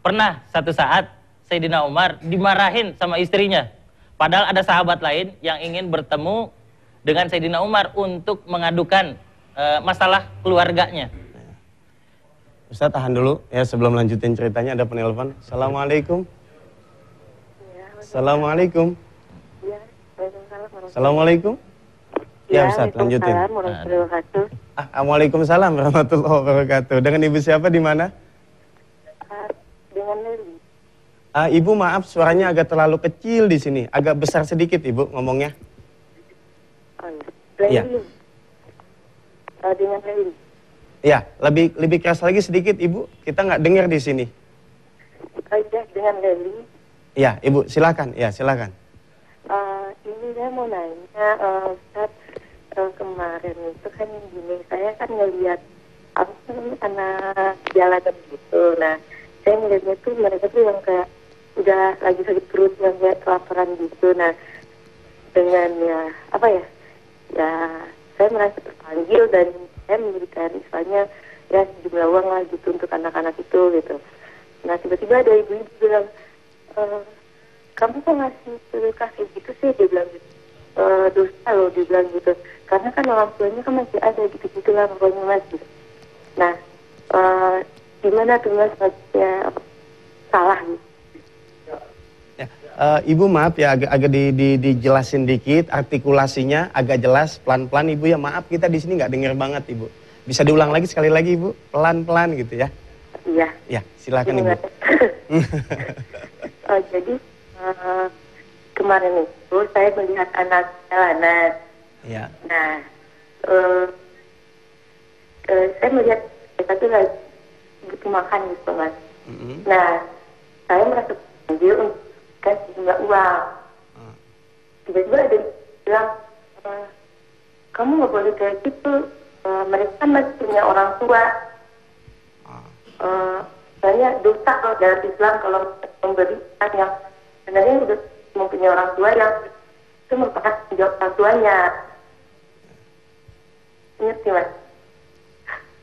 Pernah satu saat Sayyidina Umar dimarahin sama istrinya. Padahal ada sahabat lain yang ingin bertemu dengan Sayyidina Umar untuk mengadukan e, masalah keluarganya. Ustaz tahan dulu ya sebelum lanjutin ceritanya ada penelpon. Assalamualaikum. Ya, Assalamualaikum. Assalamualaikum. Ya, ya Ustaz, lanjutin. Assalamualaikum ah, assalamualaikum ah, warahmatullahi wabarakatuh. Dengan Ibu siapa di mana? Ah, dengan Lili. Uh, ah, Ibu maaf suaranya agak terlalu kecil di sini. Agak besar sedikit Ibu ngomongnya. Oh, iya. Ya. Uh, dengan Lili. Ya, lebih lebih keras lagi sedikit Ibu. Kita nggak dengar di sini. Uh, dengan Lili. Ya, Ibu silakan. Ya, silakan ini saya mau nanya uh, uh, kemarin itu kan gini saya kan ngelihat apa anak jalanan gitu nah saya melihatnya tuh mereka tuh yang kayak udah lagi sakit perut yang kayak kelaparan gitu nah dengan ya apa ya ya saya merasa terpanggil dan saya memberikan istilahnya ya sejumlah uang lah gitu untuk anak-anak itu gitu nah tiba-tiba ada ibu-ibu bilang eh, kamu kok ngasih sedekah kayak gitu sih dia bilang gitu e, dosa loh dia bilang gitu karena kan orang tuanya kan masih ada gitu gitu lah pokoknya mas gitu. nah e, gimana tuh mas maksudnya salah gitu uh, Ibu maaf ya agak agak di, di, dijelasin dikit artikulasinya agak jelas pelan-pelan Ibu ya maaf kita di sini nggak dengar banget Ibu bisa diulang lagi sekali lagi Ibu pelan-pelan gitu ya Iya. Ya, silakan Ibu. oh, jadi Eh, kemarin itu saya melihat anak jalanan. Ya. Nah, uh, uh, saya melihat kita tuh lagi butuh makan gitu mas. Mm -hmm. Nah, saya merasa dia untuk kasih sejumlah uang. Ah. Tiba-tiba ada bilang, uh, kamu nggak boleh kayak gitu. Uh, mereka kan masih punya orang tua. Uh. Uh, saya dosa kalau dalam Islam kalau memberikan yang sebenarnya hidup mempunyai orang tua yang itu merupakan tanggung orang tuanya ingat sih mas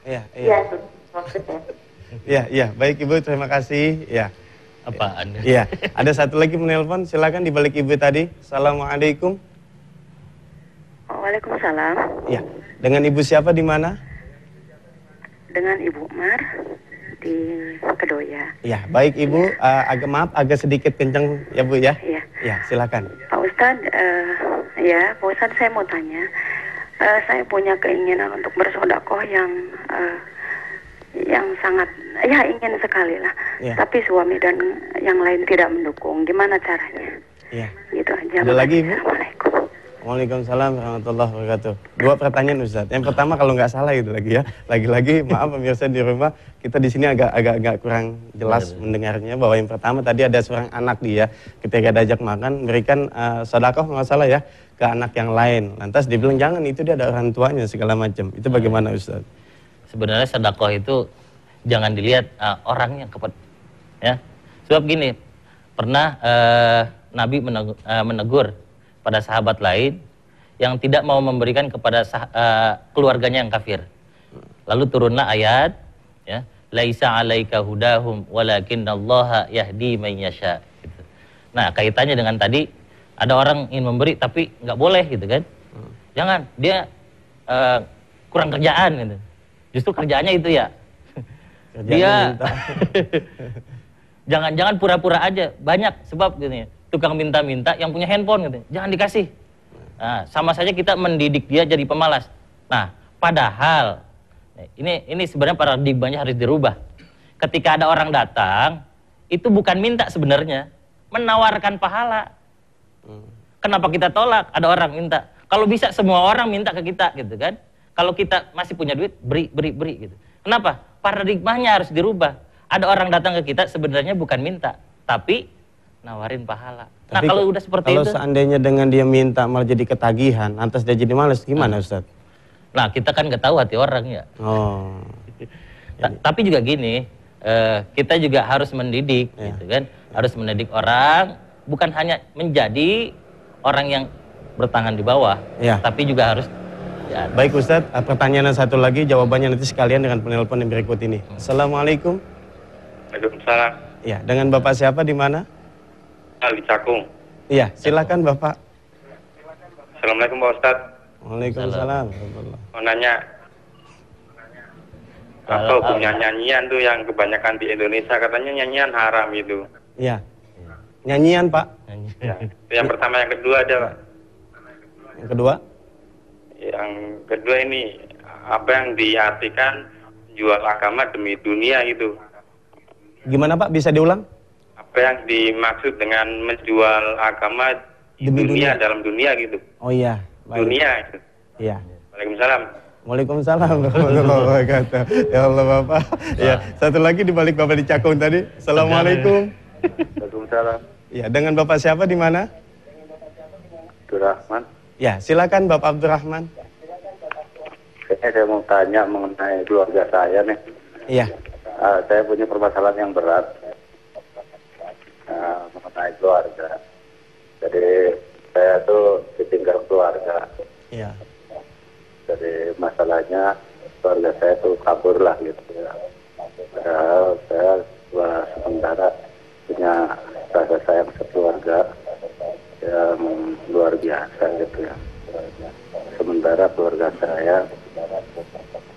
iya iya ya, itu maksudnya Iya, iya. Baik Ibu, terima kasih. Ya. Apaan? Iya. Ada satu lagi menelpon, silakan dibalik Ibu tadi. Assalamualaikum. Waalaikumsalam. Iya. Dengan Ibu siapa di mana? Dengan Ibu Umar di Kedoya. Ya, baik Ibu, ya. Uh, agak maaf agak sedikit kencang ya Bu ya. Iya. Ya, silakan. Pak Ustadz, uh, eh, ya Pak Ustadz saya mau tanya. Uh, saya punya keinginan untuk bersodakoh yang uh, yang sangat ya ingin sekali lah. Ya. Tapi suami dan yang lain tidak mendukung. Gimana caranya? Iya. Gitu aja. Ada lagi Ibu? Waalaikumsalam warahmatullahi wabarakatuh. Dua pertanyaan Ustaz. Yang pertama kalau nggak salah itu lagi ya. Lagi-lagi maaf pemirsa di rumah, kita di sini agak agak agak kurang jelas ya, mendengarnya bahwa yang pertama tadi ada seorang anak dia ya. ketika diajak makan berikan uh, sedekah nggak salah ya ke anak yang lain. Lantas dibilang jangan itu dia ada orang tuanya segala macam. Itu bagaimana Ustaz? Sebenarnya sedekah itu jangan dilihat uh, orangnya kepada ya. Sebab gini, pernah uh, Nabi menegur, uh, menegur pada sahabat lain yang tidak mau memberikan kepada sah, uh, keluarganya yang kafir. Lalu turunlah ayat ya, laisa 'alaika hudahum walakinallaha yahdi may yasha. Gitu. Nah, kaitannya dengan tadi ada orang ingin memberi tapi nggak boleh gitu kan. Hmm. Jangan, dia uh, kurang kerjaan gitu. Justru kerjaannya itu ya. Kerjaan dia jangan-jangan pura-pura aja banyak sebab gitu ya tukang minta-minta yang punya handphone gitu. Jangan dikasih. Nah, sama saja kita mendidik dia jadi pemalas. Nah, padahal ini ini sebenarnya paradigmanya harus dirubah. Ketika ada orang datang, itu bukan minta sebenarnya, menawarkan pahala. Kenapa kita tolak? Ada orang minta. Kalau bisa semua orang minta ke kita gitu kan. Kalau kita masih punya duit, beri, beri, beri gitu. Kenapa? Paradigmanya harus dirubah. Ada orang datang ke kita sebenarnya bukan minta, tapi nawarin pahala. Nah, tapi nah kalau udah seperti kalau itu. Kalau seandainya dengan dia minta malah jadi ketagihan, antas dia jadi males, gimana hmm. Nah. Ustaz? Nah kita kan nggak tahu hati orang ya. Oh. tapi juga gini, uh, kita juga harus mendidik, ya. gitu kan? Harus mendidik orang, bukan hanya menjadi orang yang bertangan di bawah, ya. tapi juga harus Ya. Baik Ustadz, eh, pertanyaan satu lagi jawabannya nanti sekalian dengan penelpon yang berikut ini. Hmm. Assalamualaikum. Waalaikumsalam. Ya, dengan Bapak siapa di mana? Ali Cakung. Iya, silakan Bapak. Assalamualaikum Pak Ustad. Waalaikumsalam. Mau nanya, Atau punya nyanyian tuh yang kebanyakan di Indonesia katanya nyanyian haram itu? Iya. Nyanyian Pak. Ya. Yang pertama, yang kedua ada Pak. Yang kedua? Yang kedua ini apa yang diartikan jual agama demi dunia itu? Gimana Pak? Bisa diulang? apa yang dimaksud dengan menjual agama di dunia, dunia dalam dunia gitu. Oh iya. Baik. Dunia itu Iya. Waalaikumsalam. Waalaikumsalam warahmatullahi waalaikumsalam Ya Allah Bapak. Ya, satu lagi di balik Bapak di Cakung tadi. Assalamualaikum. Waalaikumsalam. Ya, dengan Bapak siapa di mana? Abdurrahman. Ya, silakan Bapak Abdurrahman. Saya, saya mau tanya mengenai keluarga saya nih. Iya. Uh, saya punya permasalahan yang berat Ah, mengenai keluarga. Jadi saya tuh ditinggal keluarga. Iya. Jadi masalahnya keluarga saya tuh kabur lah gitu. Ya. Padahal saya sementara punya rasa sayang sekeluarga yang luar biasa gitu ya. Sementara keluarga saya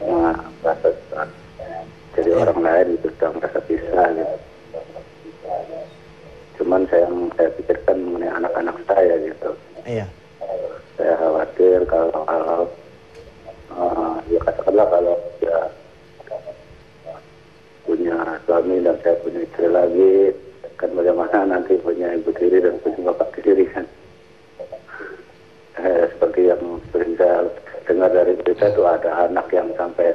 nah, jadi ya. orang lain itu sudah merasa pisah gitu cuman saya yang saya pikirkan mengenai anak-anak saya gitu iya saya khawatir kalau kalau uh, ya katakanlah kalau ya punya suami dan saya punya istri lagi kan bagaimana nanti punya ibu tiri dan punya bapak tiri kan eh, seperti yang sering saya dengar dari berita itu ada anak yang sampai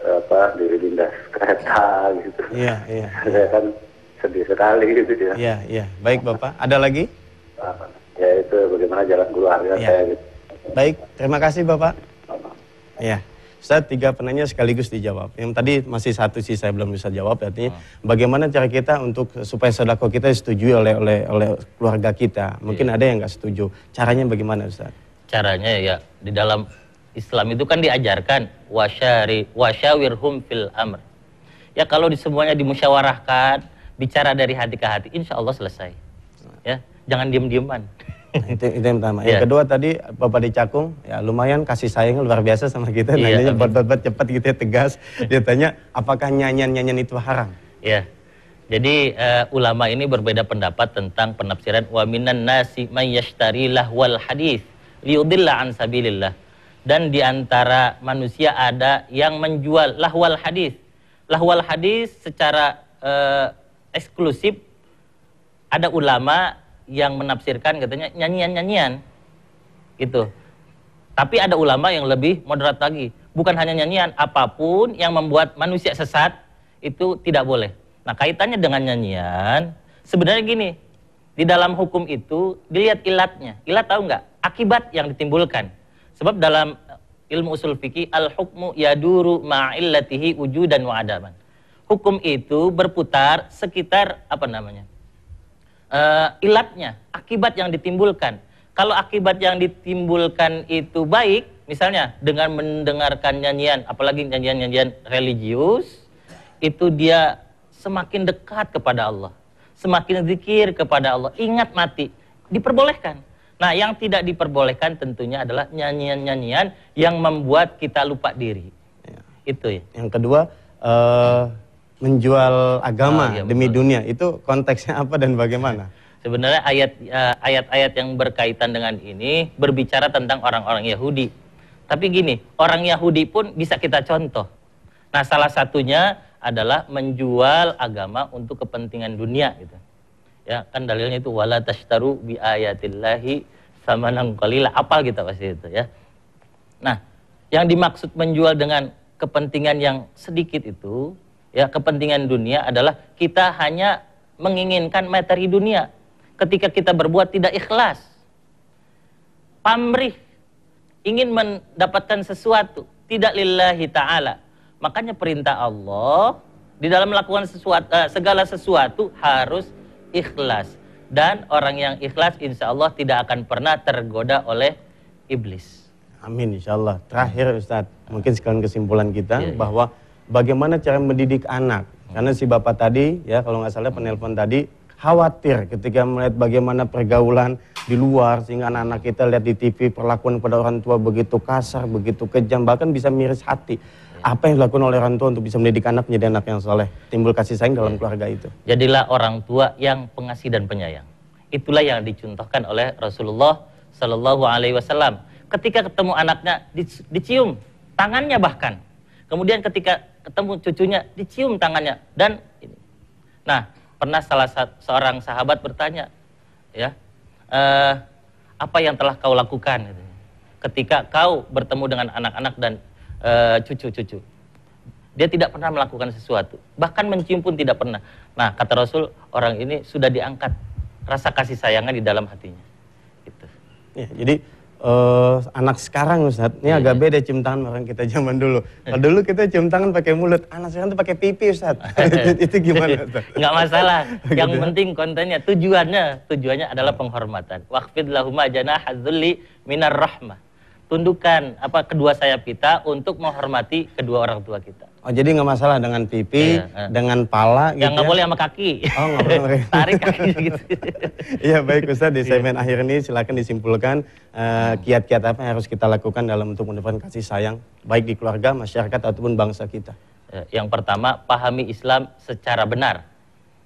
apa dilindas kereta gitu. Iya, iya. Saya iya. kan sekali gitu ya. Iya, iya. Baik Bapak. Ada lagi? Ya itu bagaimana jalan keluar ya. saya gitu. Baik, terima kasih Bapak. Iya. Saya tiga penanya sekaligus dijawab. Yang tadi masih satu sih saya belum bisa jawab artinya oh. bagaimana cara kita untuk supaya sodako kita disetujui oleh oleh oleh keluarga kita. Mungkin iya. ada yang nggak setuju. Caranya bagaimana Ustaz? Caranya ya di dalam Islam itu kan diajarkan wasyari wasyawirhum fil amr. Ya kalau di semuanya dimusyawarahkan, bicara dari hati ke hati, insya Allah selesai. Ya, jangan diem-dieman. Nah, itu, itu yang pertama. Yang ya. kedua tadi Bapak Dicakung, ya lumayan kasih sayang luar biasa sama kita. Ya, nanya cepat cepat cepat gitu ya, tegas. Dia tanya, apakah nyanyian-nyanyian itu haram? Ya, Jadi uh, ulama ini berbeda pendapat tentang penafsiran waminan nasi may yashtari lahwal hadis liudillah an sabilillah. Dan di antara manusia ada yang menjual lahwal hadis. Lahwal hadis secara uh, eksklusif ada ulama yang menafsirkan katanya nyanyian-nyanyian gitu. Tapi ada ulama yang lebih moderat lagi. Bukan hanya nyanyian, apapun yang membuat manusia sesat itu tidak boleh. Nah, kaitannya dengan nyanyian, sebenarnya gini, di dalam hukum itu dilihat ilatnya. Ilat tahu nggak? Akibat yang ditimbulkan. Sebab dalam eh, ilmu usul fikih al hukmu yaduru ma'illatihi wujudan wa adaman hukum itu berputar sekitar apa namanya uh, ilatnya, akibat yang ditimbulkan. Kalau akibat yang ditimbulkan itu baik, misalnya dengan mendengarkan nyanyian, apalagi nyanyian-nyanyian religius, itu dia semakin dekat kepada Allah, semakin zikir kepada Allah, ingat mati, diperbolehkan. Nah, yang tidak diperbolehkan tentunya adalah nyanyian-nyanyian yang membuat kita lupa diri. Ya. Itu ya. Yang kedua, uh, menjual agama ah, iya, demi betul. dunia itu konteksnya apa dan bagaimana? Sebenarnya ayat eh, ayat-ayat yang berkaitan dengan ini berbicara tentang orang-orang Yahudi. Tapi gini, orang Yahudi pun bisa kita contoh. Nah, salah satunya adalah menjual agama untuk kepentingan dunia gitu. Ya, kan dalilnya itu wala tashtaru bi ayatillahi samanan qalila apal kita pasti itu ya. Nah, yang dimaksud menjual dengan kepentingan yang sedikit itu ya kepentingan dunia adalah kita hanya menginginkan materi dunia. Ketika kita berbuat tidak ikhlas, pamrih ingin mendapatkan sesuatu tidak lillahi taala. Makanya perintah Allah di dalam melakukan sesuatu, eh, segala sesuatu harus ikhlas. Dan orang yang ikhlas insya Allah tidak akan pernah tergoda oleh iblis. Amin insya Allah. Terakhir Ustadz, mungkin sekalian kesimpulan kita ya, ya. bahwa bagaimana cara mendidik anak. Hmm. Karena si bapak tadi, ya kalau nggak salah hmm. penelpon tadi, khawatir ketika melihat bagaimana pergaulan di luar sehingga anak-anak kita lihat di TV perlakuan pada orang tua begitu kasar, begitu kejam, bahkan bisa miris hati. Hmm. Apa yang dilakukan oleh orang tua untuk bisa mendidik anak menjadi anak yang soleh, timbul kasih sayang dalam keluarga itu. Jadilah orang tua yang pengasih dan penyayang. Itulah yang dicontohkan oleh Rasulullah Shallallahu Alaihi Wasallam. Ketika ketemu anaknya dicium tangannya bahkan. Kemudian ketika ketemu cucunya, dicium tangannya dan ini. Nah, pernah salah seorang sahabat bertanya, ya, e, apa yang telah kau lakukan gitu. ketika kau bertemu dengan anak-anak dan eh, cucu-cucu. E, Dia tidak pernah melakukan sesuatu, bahkan mencium pun tidak pernah. Nah, kata Rasul, orang ini sudah diangkat rasa kasih sayangnya di dalam hatinya. Gitu. Ya, jadi uh, anak sekarang ustadz Ini iya, agak iya. beda cium tangan orang kita zaman dulu. Kalau iya. dulu kita cium tangan pakai mulut, anak sekarang tuh pakai pipi ustadz itu, itu gimana Ustaz? Enggak masalah. Gitu Yang gitu. penting kontennya, tujuannya, tujuannya adalah penghormatan. Waqfid lahumma janahadzulli minar rahmah. Tundukkan apa kedua sayap kita untuk menghormati kedua orang tua kita. Oh jadi nggak masalah dengan pipi, yeah, yeah. dengan pala gitu. Yang nggak ya? boleh sama kaki. Oh nggak boleh. Tarik kaki gitu. Iya baik Ustaz di iya. segmen yeah. akhir ini silakan disimpulkan eh, kiat-kiat uh, apa yang harus kita lakukan dalam untuk menemukan kasih sayang baik di keluarga, masyarakat ataupun bangsa kita. Eh, yang pertama pahami Islam secara benar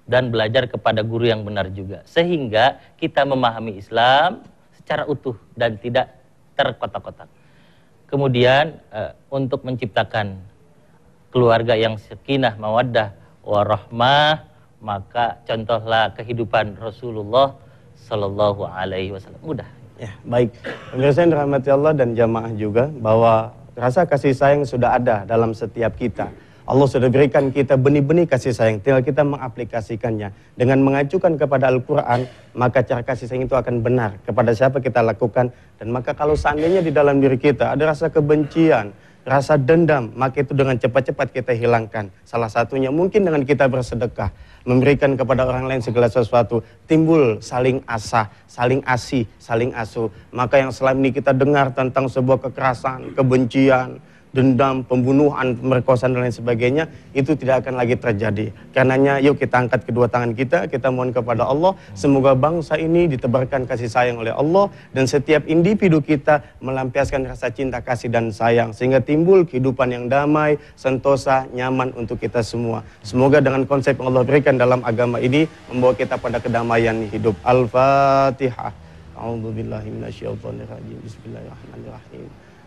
dan belajar kepada guru yang benar juga sehingga kita memahami Islam secara utuh dan tidak terkotak-kotak. Kemudian uh, untuk menciptakan keluarga yang sekinah, mawaddah, warahmah, maka contohlah kehidupan Rasulullah Shallallahu Alaihi Wasallam. Mudah. Ya, baik. Pemirsa yang dirahmati Allah dan jamaah juga bahwa rasa kasih sayang sudah ada dalam setiap kita. Allah sudah berikan kita benih-benih kasih sayang, tinggal kita mengaplikasikannya. Dengan mengacukan kepada Al-Quran, maka cara kasih sayang itu akan benar kepada siapa kita lakukan. Dan maka kalau seandainya di dalam diri kita ada rasa kebencian, rasa dendam, maka itu dengan cepat-cepat kita hilangkan. Salah satunya mungkin dengan kita bersedekah, memberikan kepada orang lain segala sesuatu, timbul saling asah, saling asih, saling asuh. Maka yang selama ini kita dengar tentang sebuah kekerasan, kebencian, dendam, pembunuhan, pemerkosaan dan lain sebagainya itu tidak akan lagi terjadi. Karenanya yuk kita angkat kedua tangan kita, kita mohon kepada Allah semoga bangsa ini ditebarkan kasih sayang oleh Allah dan setiap individu kita melampiaskan rasa cinta kasih dan sayang sehingga timbul kehidupan yang damai, sentosa, nyaman untuk kita semua. Semoga dengan konsep yang Allah berikan dalam agama ini membawa kita pada kedamaian hidup. Al-Fatihah. A'udzu Bismillahirrahmanirrahim.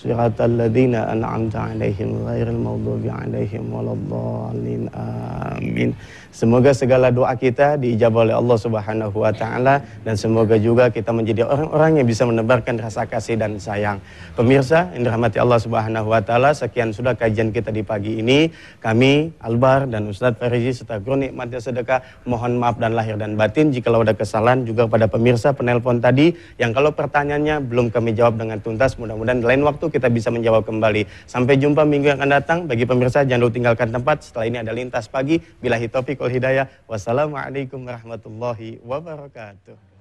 صراط الذين أنعمت semoga segala doa kita diijabah oleh Allah Subhanahu wa taala dan semoga juga kita menjadi orang-orang yang bisa menebarkan rasa kasih dan sayang pemirsa yang dirahmati Allah Subhanahu wa taala sekian sudah kajian kita di pagi ini kami Albar dan Ustadz Farizi serta guru nikmatnya sedekah mohon maaf dan lahir dan batin jika ada kesalahan juga pada pemirsa penelpon tadi yang kalau pertanyaannya belum kami jawab dengan tuntas mudah-mudahan lain waktu waktu kita bisa menjawab kembali. Sampai jumpa minggu yang akan datang. Bagi pemirsa jangan lupa tinggalkan tempat. Setelah ini ada lintas pagi. Bila hitafiq hidayah. Wassalamualaikum warahmatullahi wabarakatuh.